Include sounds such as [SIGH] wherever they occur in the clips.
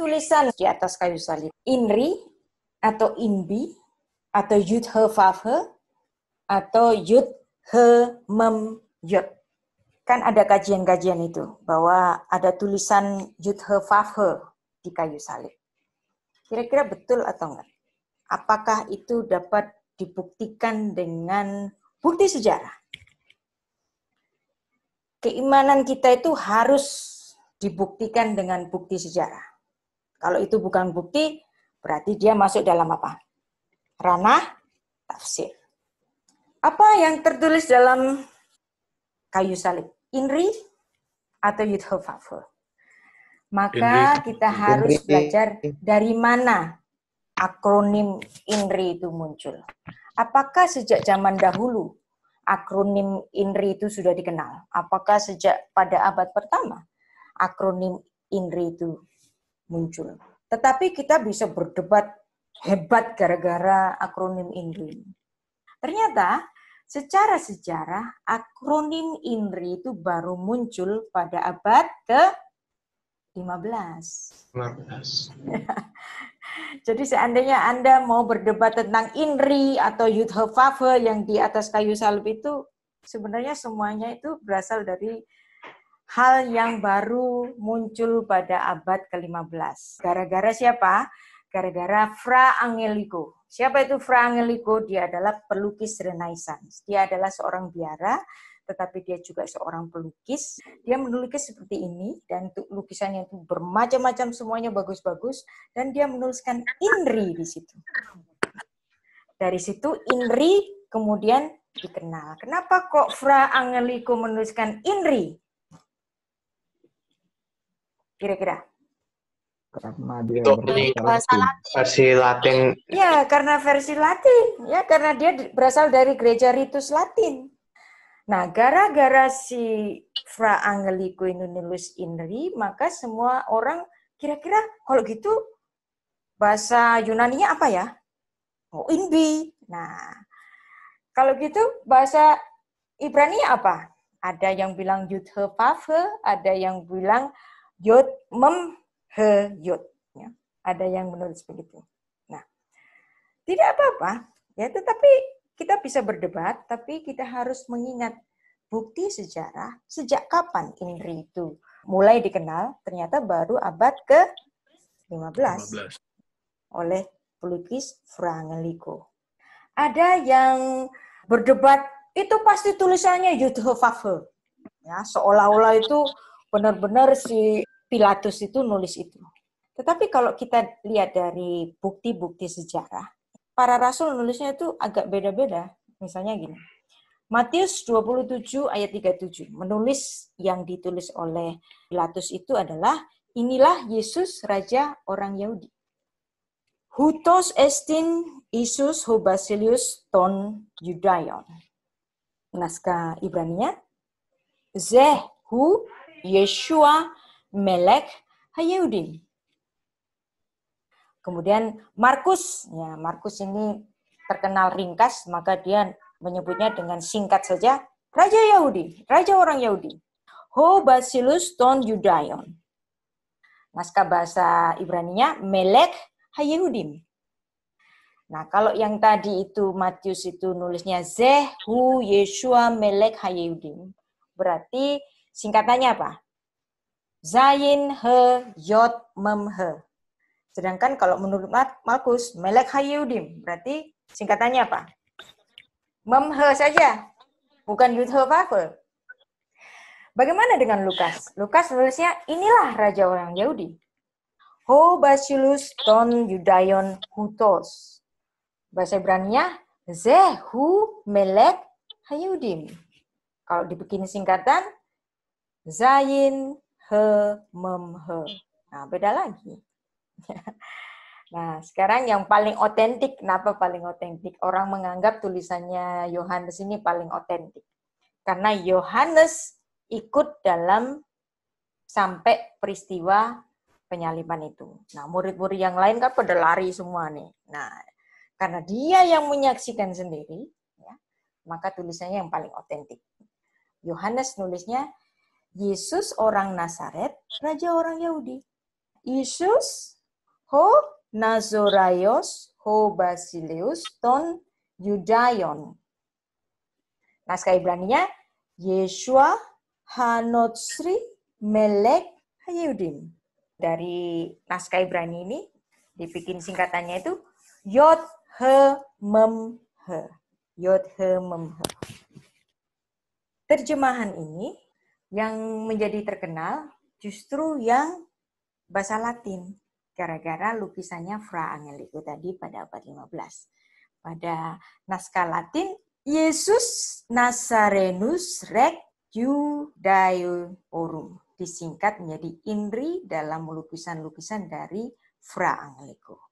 tulisan di atas kayu salib. INRI atau INBI atau Yud He atau Yud He Mem Yud. Kan ada kajian-kajian itu bahwa ada tulisan Yud He di kayu salib. Kira-kira betul atau enggak? Apakah itu dapat dibuktikan dengan bukti sejarah? Keimanan kita itu harus dibuktikan dengan bukti sejarah. Kalau itu bukan bukti, berarti dia masuk dalam apa? Ranah tafsir. Apa yang tertulis dalam kayu salib? Inri atau Yudhofafu? Maka Inri. kita harus Inri. belajar dari mana akronim INRI itu muncul. Apakah sejak zaman dahulu akronim INRI itu sudah dikenal? Apakah sejak pada abad pertama akronim INRI itu muncul. Tetapi kita bisa berdebat hebat gara-gara akronim INRI. Ternyata secara sejarah akronim INRI itu baru muncul pada abad ke 15. 15. Jadi seandainya Anda mau berdebat tentang INRI atau Yudhofave yang di atas kayu salib itu, sebenarnya semuanya itu berasal dari hal yang baru muncul pada abad ke-15. Gara-gara siapa? Gara-gara Fra Angelico. Siapa itu Fra Angelico? Dia adalah pelukis Renaissance. Dia adalah seorang biara, tetapi dia juga seorang pelukis. Dia menulis seperti ini, dan lukisannya itu bermacam-macam, semuanya bagus-bagus, dan dia menuliskan Inri di situ. Dari situ Inri kemudian dikenal. Kenapa kok Fra Angelico menuliskan Inri? kira-kira karena dia bahasa Latin. versi Latin. Ya, karena versi Latin, ya karena dia berasal dari gereja ritus Latin. Nah, gara-gara si Fra Angelico Inunilus Inri, maka semua orang kira-kira kalau gitu bahasa Yunani-nya apa ya? Oh, Inbi. Nah, kalau gitu bahasa Ibrani apa? Ada yang bilang Yudhe Pavhe, ada yang bilang yud mem he yud ya. ada yang menulis begitu nah tidak apa-apa ya tetapi kita bisa berdebat tapi kita harus mengingat bukti sejarah sejak kapan INRI itu mulai dikenal ternyata baru abad ke 15, 15. oleh pelukis Frangelico. Ada yang berdebat itu pasti tulisannya Yudhofafel Ya, seolah-olah itu benar-benar si Pilatus itu nulis itu. Tetapi kalau kita lihat dari bukti-bukti sejarah, para rasul nulisnya itu agak beda-beda. Misalnya gini, Matius 27 ayat 37 menulis yang ditulis oleh Pilatus itu adalah inilah Yesus raja orang Yahudi. Hutos estin Isus hobasilius ton Judaion. Naskah Ibrania. Zehu Yeshua Melek Hayudi. Kemudian Markus, ya Markus ini terkenal ringkas, maka dia menyebutnya dengan singkat saja Raja Yahudi, Raja orang Yahudi. Ho Basilus ton Yudaion. Naskah bahasa Ibraninya Melek Hayudim. Nah, kalau yang tadi itu Matius itu nulisnya Zehu Yeshua Melek Hayudim. Berarti singkatannya apa? Zain he yod mem he. Sedangkan kalau menurut Markus, melek hayudim, berarti singkatannya apa? Mem he saja, bukan yud he vavel. Bagaimana dengan Lukas? Lukas menulisnya, inilah Raja orang Yahudi. Ho basilus ton yudayon hutos. Bahasa Ibrani-nya zehu melek hayudim. Kalau dibikin singkatan, zain he, mem, he. Nah, beda lagi. [LAUGHS] nah, sekarang yang paling otentik, kenapa paling otentik? Orang menganggap tulisannya Yohanes ini paling otentik. Karena Yohanes ikut dalam sampai peristiwa penyaliban itu. Nah, murid-murid yang lain kan pada lari semua nih. Nah, karena dia yang menyaksikan sendiri, ya, maka tulisannya yang paling otentik. Yohanes nulisnya Yesus orang Nazaret, raja orang Yahudi. Yesus ho Nazoraios ho Basileus ton Yudayon. Naskah Ibrani-nya Yeshua Hanotsri Melek Hayudim. Dari naskah Ibrani ini dibikin singkatannya itu Yod He Mem He. Yod He Mem He. Terjemahan ini yang menjadi terkenal justru yang bahasa Latin gara-gara lukisannya Fra Angelico tadi pada abad 15. Pada naskah Latin, Yesus Nazarenus Rex Judaeorum, disingkat menjadi Indri dalam lukisan-lukisan dari Fra Angelico.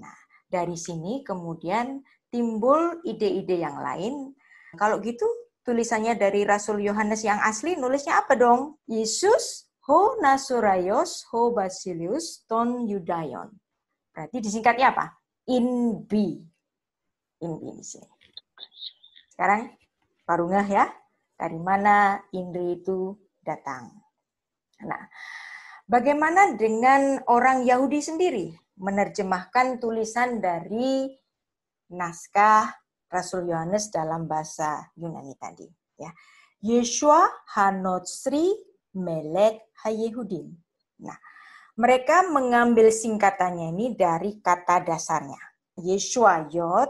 Nah, dari sini kemudian timbul ide-ide yang lain. Kalau gitu tulisannya dari Rasul Yohanes yang asli, nulisnya apa dong? Yesus ho nasuraios ho basilius ton yudaion. Berarti disingkatnya apa? Inbi. Inbi di sini. Sekarang parungah ya, dari mana Indri itu datang. Nah, bagaimana dengan orang Yahudi sendiri menerjemahkan tulisan dari naskah Rasul Yohanes dalam bahasa Yunani tadi. Ya. Yeshua Hanotsri Melek Hayehudin. Nah, mereka mengambil singkatannya ini dari kata dasarnya. Yeshua Yod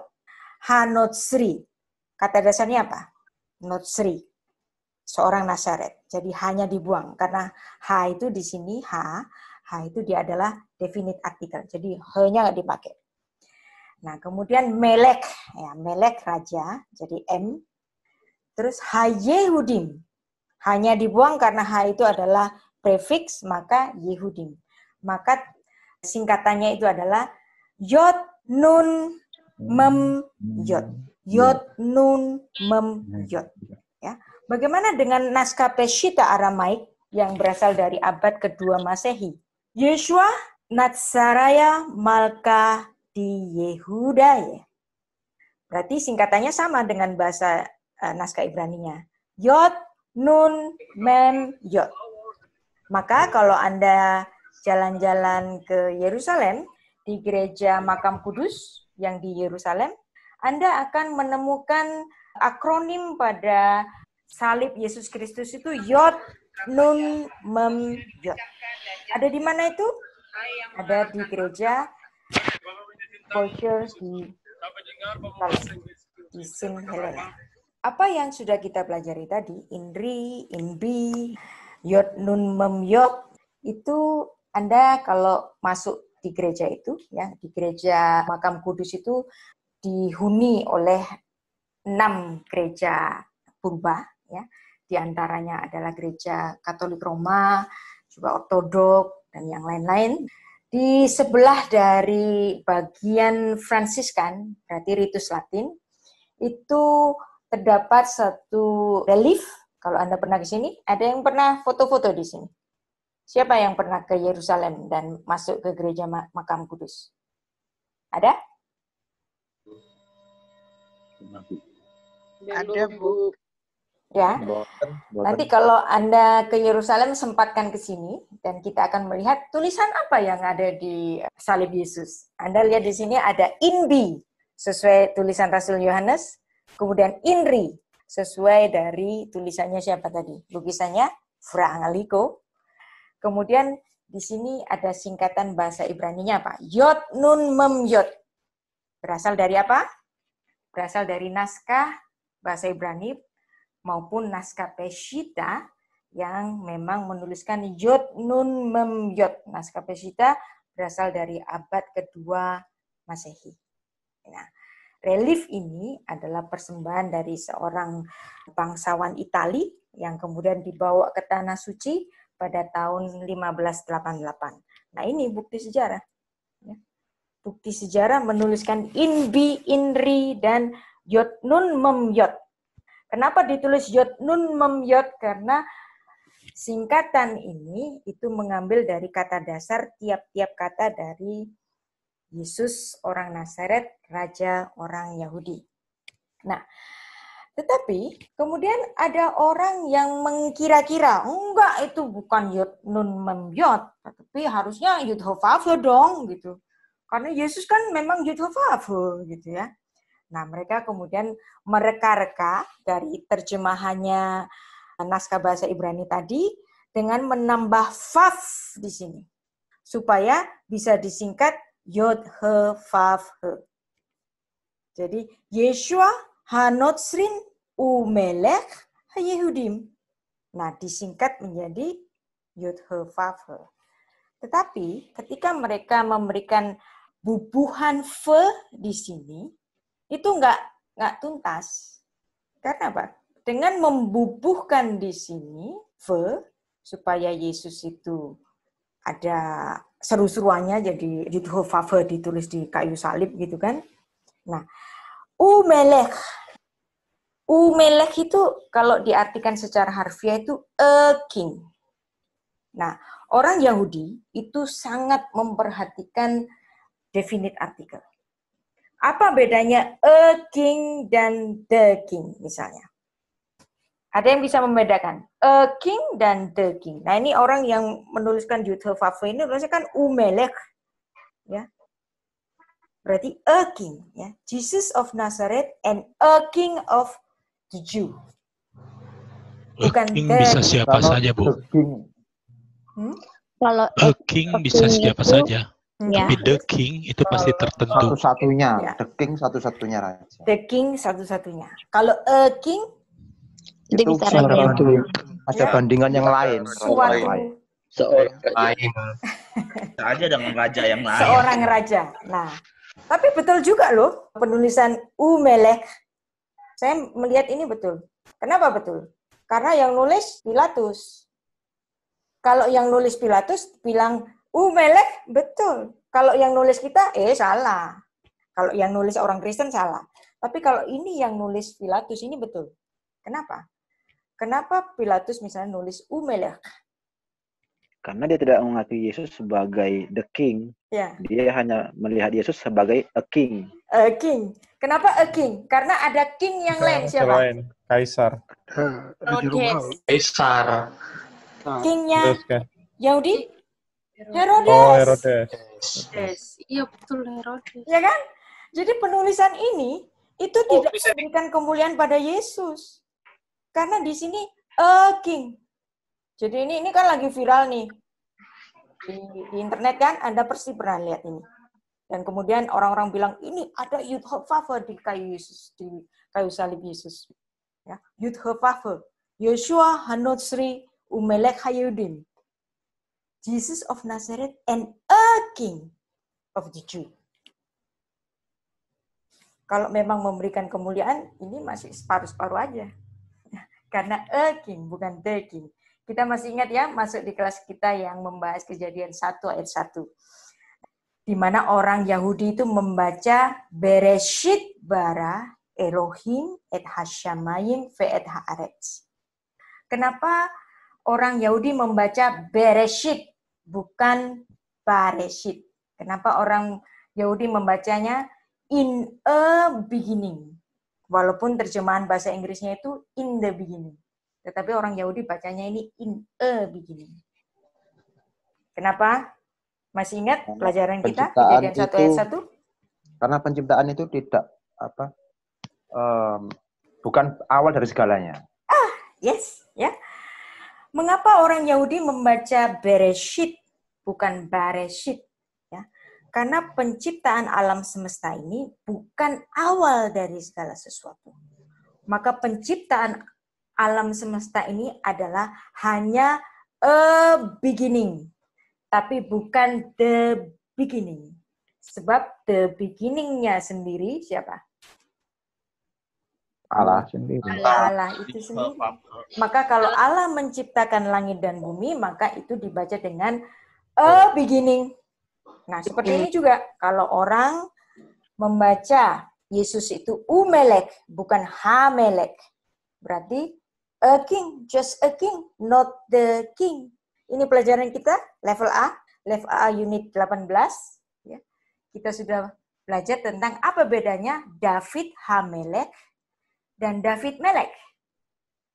Hanotsri. Kata dasarnya apa? Notsri. Seorang Nasaret. Jadi hanya dibuang karena H itu di sini H, H itu dia adalah definite artikel. Jadi H-nya nggak dipakai. Nah, kemudian Melek, ya, Melek raja, jadi M. Terus Hayehudim, hanya dibuang karena H itu adalah prefix, maka Yehudim. Maka singkatannya itu adalah Yod Nun Mem Yod. Yod Nun Mem Yod. Ya. Bagaimana dengan naskah Peshitta Aramaik yang berasal dari abad kedua Masehi? Yeshua Natsaraya Malka di Yehuda ya. Berarti singkatannya sama dengan bahasa uh, naskah nya Yod, Nun, Mem, Yod. Maka kalau Anda jalan-jalan ke Yerusalem, di gereja Makam Kudus yang di Yerusalem, Anda akan menemukan akronim pada salib Yesus Kristus itu Yod, Nun, Mem, Yod. Ada di mana itu? Ada di gereja voucher di di Sim Helena. Apa yang sudah kita pelajari tadi, Indri, INBI, Yod Nun Mem Yod, itu Anda kalau masuk di gereja itu, ya di gereja Makam Kudus itu dihuni oleh enam gereja purba, ya. Di antaranya adalah gereja Katolik Roma, juga Ortodok, dan yang lain-lain. Di sebelah dari bagian Franciscan, berarti ritus Latin, itu terdapat satu relief. Kalau Anda pernah ke sini, ada yang pernah foto-foto di sini. Siapa yang pernah ke Yerusalem dan masuk ke gereja makam kudus? Ada? Ada, Bu. Ya. Boten, boten. Nanti kalau Anda ke Yerusalem sempatkan ke sini dan kita akan melihat tulisan apa yang ada di eh, salib Yesus. Anda lihat di sini ada inbi sesuai tulisan Rasul Yohanes, kemudian inri sesuai dari tulisannya siapa tadi? Lukisannya Fra Angelico. Kemudian di sini ada singkatan bahasa Ibrani-nya apa? Yod nun mem yod. Berasal dari apa? Berasal dari naskah bahasa Ibrani maupun naskah Pesita yang memang menuliskan yod nun mem yod. Naskah Pesita berasal dari abad kedua Masehi. Nah, relief ini adalah persembahan dari seorang bangsawan Itali yang kemudian dibawa ke tanah suci pada tahun 1588. Nah, ini bukti sejarah ya. bukti sejarah menuliskan inbi, inri, dan nun mem yot. Kenapa ditulis yod nun mem yod? Karena singkatan ini itu mengambil dari kata dasar tiap-tiap kata dari Yesus orang Nazaret, raja orang Yahudi. Nah, tetapi kemudian ada orang yang mengkira-kira, enggak itu bukan yud nun mem Yod, tapi harusnya yud dong gitu. Karena Yesus kan memang yud gitu ya. Nah, mereka kemudian mereka-reka dari terjemahannya naskah bahasa Ibrani tadi dengan menambah faf di sini supaya bisa disingkat yod he faf he. Jadi Yeshua hanotsrin umelek yehudim. Nah, disingkat menjadi yod he faf he. Tetapi ketika mereka memberikan bubuhan fe di sini, itu nggak nggak tuntas. Karena apa? Dengan membubuhkan di sini ve supaya Yesus itu ada seru-seruannya jadi Ridho Fave ditulis di kayu salib gitu kan. Nah, u melek u melek itu kalau diartikan secara harfiah itu a king. Nah, orang Yahudi itu sangat memperhatikan definite article. Apa bedanya a king dan the king misalnya? Ada yang bisa membedakan a king dan the king. Nah ini orang yang menuliskan Yudhe Favre ini berarti kan umelek, ya. Berarti a king, ya. Jesus of Nazareth and a king of the Jew. Bukan a king the bisa siapa saja bu. Hmm? Kalau a king bisa siapa saja. Ya. Tapi The King itu pasti tertentu. Satu-satunya. Ya. The King satu-satunya raja. The King satu-satunya. Kalau A King itu, itu bisa Ada iya. bandingan yang lain. Suatu seorang lain. [LAUGHS] raja yang lain. Seorang raja. Nah, tapi betul juga loh penulisan u melek. Saya melihat ini betul. Kenapa betul? Karena yang nulis Pilatus. Kalau yang nulis Pilatus bilang Uh, melek, betul. Kalau yang nulis kita, eh salah. Kalau yang nulis orang Kristen salah. Tapi kalau ini yang nulis Pilatus ini betul. Kenapa? Kenapa Pilatus misalnya nulis Umelek? Karena dia tidak mengakui Yesus sebagai the king. Ya. Dia hanya melihat Yesus sebagai a king. A king. Kenapa a king? Karena ada king yang lain siapa? Lain. Kaisar. Herodes. Eh, Kaisar. Kingnya Yahudi? Herodes. Oh, Herodes. Herodes. Iya betul Herodes. Ya kan? Jadi penulisan ini itu oh, tidak bisa. memberikan kemuliaan pada Yesus. Karena di sini a king. Jadi ini ini kan lagi viral nih. Di, di internet kan Anda pasti pernah lihat ini. Dan kemudian orang-orang bilang ini ada favor di kayu Yesus, di kayu salib Yesus. Ya, favor. Yeshua Hanotsri Umelek Hayudin. Jesus of Nazareth and a king of the Jew. Kalau memang memberikan kemuliaan, ini masih separuh-separuh aja. [LAUGHS] Karena a king, bukan the king. Kita masih ingat ya, masuk di kelas kita yang membahas kejadian 1 ayat 1. Di mana orang Yahudi itu membaca Bereshit bara Elohim et hashamayim ve et haaretz. Kenapa orang Yahudi membaca Bereshit bukan Bareshit. Kenapa orang Yahudi membacanya in a beginning? Walaupun terjemahan bahasa Inggrisnya itu in the beginning. Tetapi orang Yahudi bacanya ini in a beginning. Kenapa? Masih ingat pelajaran kita kejadian satu ayat satu? Karena penciptaan itu tidak apa um, bukan awal dari segalanya. Ah, yes, ya. Yeah. Mengapa orang Yahudi membaca Bereshit bukan Bereshit? Ya, karena penciptaan alam semesta ini bukan awal dari segala sesuatu. Maka penciptaan alam semesta ini adalah hanya a beginning, tapi bukan the beginning. Sebab the beginningnya sendiri siapa? Allah sendiri. Allah, Allah itu sendiri. Maka kalau Allah menciptakan langit dan bumi, maka itu dibaca dengan a oh. beginning. Nah, seperti ini juga kalau orang membaca Yesus itu umelek bukan hamelek. Berarti a king, just a king, not the king. Ini pelajaran kita level A, level A unit 18 ya. Kita sudah belajar tentang apa bedanya David Hamelek dan David Melek.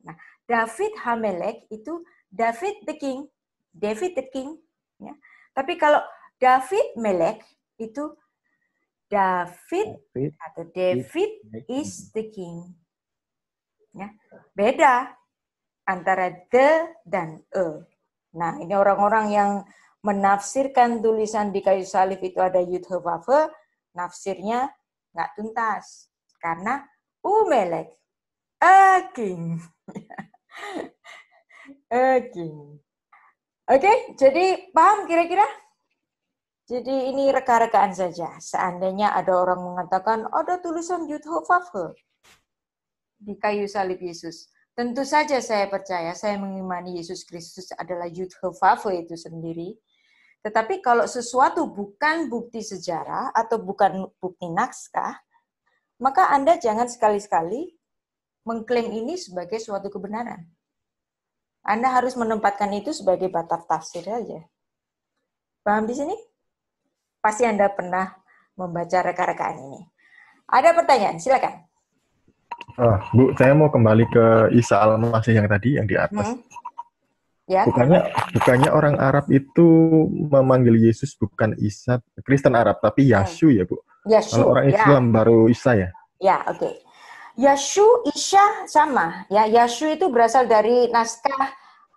Nah, David Hamelek itu David the King, David the King. Ya. Tapi kalau David Melek itu David, David atau David is the King. Ya. Beda antara the dan e. Nah, ini orang-orang yang menafsirkan tulisan di kayu salib itu ada Yudhovafe, nafsirnya nggak tuntas. Karena ومالك Aking. [LAUGHS] Aking. Oke, okay, jadi paham kira-kira? Jadi ini reka-rekaan saja. Seandainya ada orang mengatakan ada tulisan Yudhofafel di kayu salib Yesus. Tentu saja saya percaya, saya mengimani Yesus Kristus adalah Yudhofafel itu sendiri. Tetapi kalau sesuatu bukan bukti sejarah atau bukan bukti naskah, maka Anda jangan sekali-sekali mengklaim ini sebagai suatu kebenaran. Anda harus menempatkan itu sebagai batas tafsir saja. Paham di sini? Pasti Anda pernah membaca reka-rekaan ini. Ada pertanyaan, silakan. Oh, Bu, saya mau kembali ke Isa Al-Masih yang tadi, yang di atas. Hmm. Ya. Bukannya, bukannya orang Arab itu memanggil Yesus bukan Isa, Kristen Arab, tapi Yasu hmm. ya, Bu? Yashu. Kalau orang ya. Islam baru Isa ya. Ya, oke. Okay. Yashu, Isya sama. Ya, Yashu itu berasal dari naskah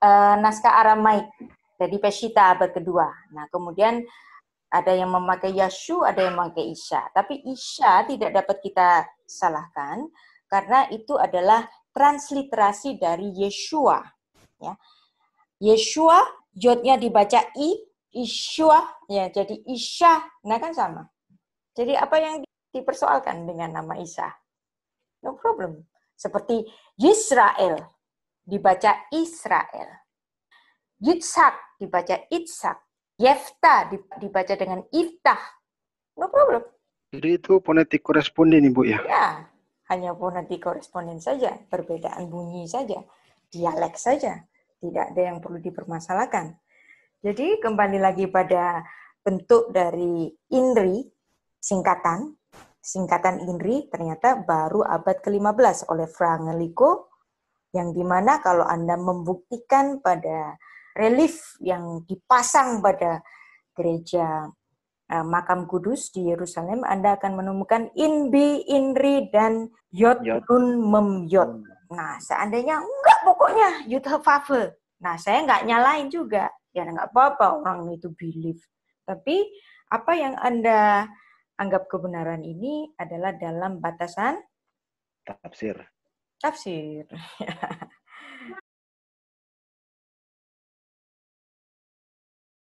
uh, naskah Aramaik jadi Pesita abad kedua. Nah, kemudian ada yang memakai Yashu, ada yang memakai Isya. Tapi Isya tidak dapat kita salahkan karena itu adalah transliterasi dari Yeshua. Ya. Yeshua, jodnya dibaca I, Ishua, ya jadi Isya, nah kan sama. Jadi apa yang dipersoalkan dengan nama Isa? No problem. Seperti Yisrael dibaca Israel. Yitzhak dibaca Itzhak. Yefta dibaca dengan Iftah. No problem. Jadi itu fonetik koresponden Ibu ya? Ya, hanya fonetik koresponden saja. Perbedaan bunyi saja. Dialek saja. Tidak ada yang perlu dipermasalahkan. Jadi kembali lagi pada bentuk dari INRI, singkatan singkatan INRI ternyata baru abad ke-15 oleh Frangelico yang dimana kalau Anda membuktikan pada relief yang dipasang pada gereja eh, makam kudus di Yerusalem Anda akan menemukan INBI, INRI dan YOT. MEM Memyod. Nah, seandainya enggak pokoknya YOT Fave. Nah, saya enggak nyalain juga. Ya enggak apa-apa orang itu believe Tapi apa yang Anda anggap kebenaran ini adalah dalam batasan tafsir. Tafsir. [LAUGHS]